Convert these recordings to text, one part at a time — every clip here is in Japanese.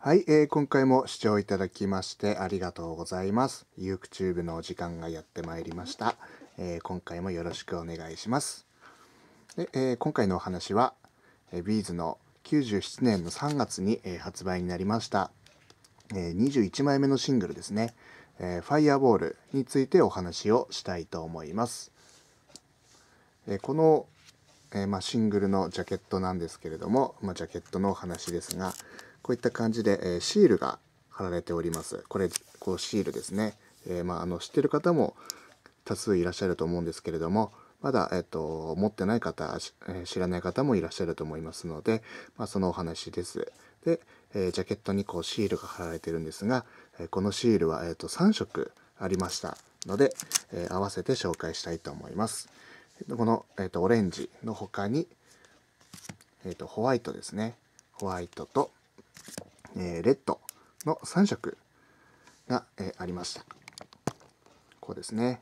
はい、えー、今回も視聴いただきましてありがとうございます。YouTube のお時間がやってまいりました。えー、今回もよろしくお願いします。でえー、今回のお話は、えー、ビーズの97年の3月に、え発売になりました、え21枚目のシングルですね、えー、ファイアボールについてお話をしたいと思います。えこの、えまあ、シングルのジャケットなんですけれども、まあ、ジャケットのお話ですが、こういった感じで、えシールが貼られております。これ、こうシールですね。えー、まあ、あの、知ってる方も多数いらっしゃると思うんですけれども、まだ、えっと、持ってない方、え知らない方もいらっしゃると思いますので、まあ、そのお話です。で、えー、ジャケットにこうシールが貼られてるんですが、えこのシールは、えっと、3色ありましたので、えー、合わせて紹介したいと思います。この、えっと、オレンジの他に、えっと、ホワイトですね。ホワイトと、えー、レッドの3色が、えー、ありました。こうですね。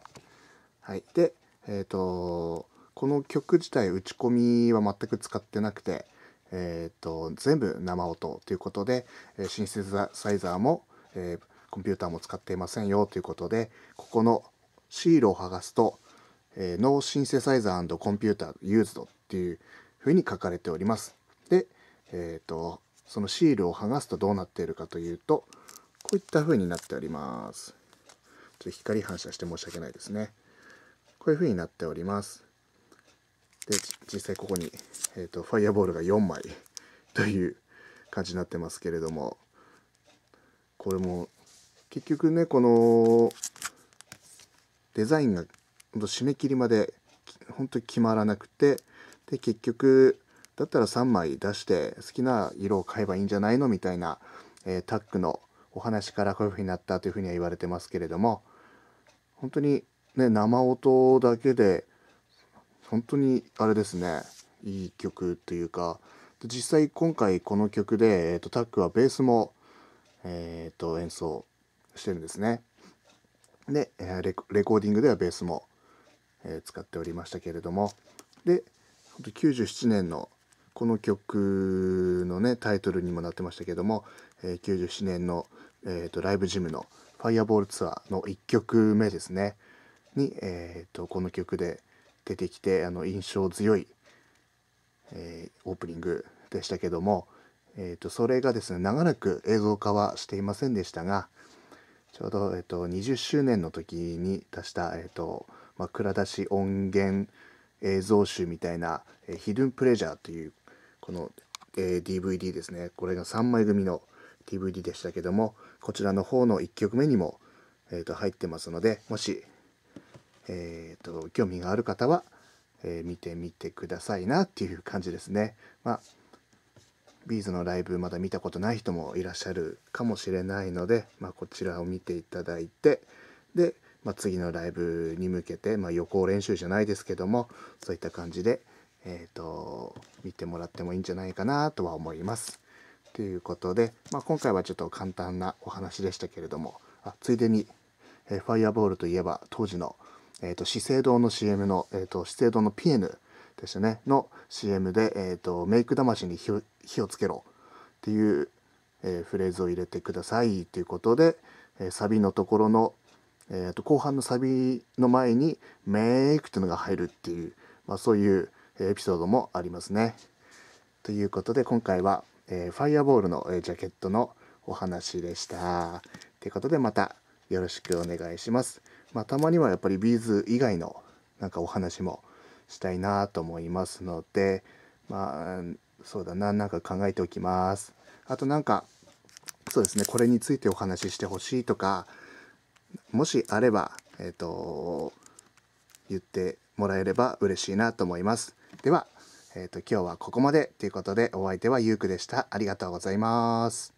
はい。で、えっ、ー、と、この曲自体打ち込みは全く使ってなくて、えっ、ー、と、全部生音ということで、シンセサイザーも、えコンピューターも使っていませんよということで、ここのシールを剥がすと、えー、ノーシンセサイザーコンピューターユーズドっていうふうに書かれております。で、えっ、ー、と、そのシールを剥がすとどうなっているかというとこういった風になっておりますちょっと光反射して申し訳ないですねこういう風になっておりますで実際ここに、えーと、ファイアボールが4枚という感じになってますけれどもこれも結局ねこのデザインが締め切りまで本当に決まらなくてで結局だったら3枚出して好きな色を買えばいいんじゃないのみたいな、えー、タックのお話からこういう風になったというふうには言われてますけれども本当にね生音だけで本当にあれですねいい曲というか実際今回この曲で、えーと、タックはベースも、えーと、演奏してるんですね。で、レコーディングではベースも、えー、使っておりましたけれどもで97年のこの曲のねタイトルにもなってましたけども、えー、97年の、えーと、ライブジムの「ファイアボールツアー」の1曲目ですねに、えーと、この曲で出てきてあの印象強い、えー、オープニングでしたけども、えーと、とそれがですね長らく映像化はしていませんでしたがちょうど、えー、と20周年の時に出した、えーとまあ、蔵出し音源映像集みたいな「ヒドゥンプレジャー」というこの、えー、DVD ですねこれが3枚組の DVD でしたけどもこちらの方の1曲目にも、えー、と入ってますのでもし、えーと、興味がある方は、えー、見てみてくださいなっていう感じですね。まあビーズのライブまだ見たことない人もいらっしゃるかもしれないので、まあ、こちらを見ていただいてで、まあ、次のライブに向けて、まあ、予行練習じゃないですけどもそういった感じで、えっ、ー、と、見てもらってもいいんじゃないかなとは思います。ということで、まあ、今回はちょっと簡単なお話でしたけれども、あついでに、えー、ファイアボールといえば当時の、えーと、資生堂の CM の、えーと、資生堂の PN でしたねの CM で、えーと「メイク魂に火を火をつけろ」っていう、えー、フレーズを入れてくださいということで、えー、サビのところの、えーと、と後半のサビの前に「メイク」っていうのが入るっていう、まあ、そういうエピソードもありますね。ということで今回は、えー、ファイアボールの、えジャケットのお話でした。ということでまたよろしくお願いします。まあ、たまにはやっぱりビーズ以外のなんかお話もしたいなと思いますのでまあそうだななんか考えておきます。あとなんかそうですねこれについてお話ししてほしいとかもしあればえっ、ー、と言ってもらえれば嬉しいなと思います。では、えっ、ー、と、今日はここまでということで、お相手はゆうくでした。ありがとうございます。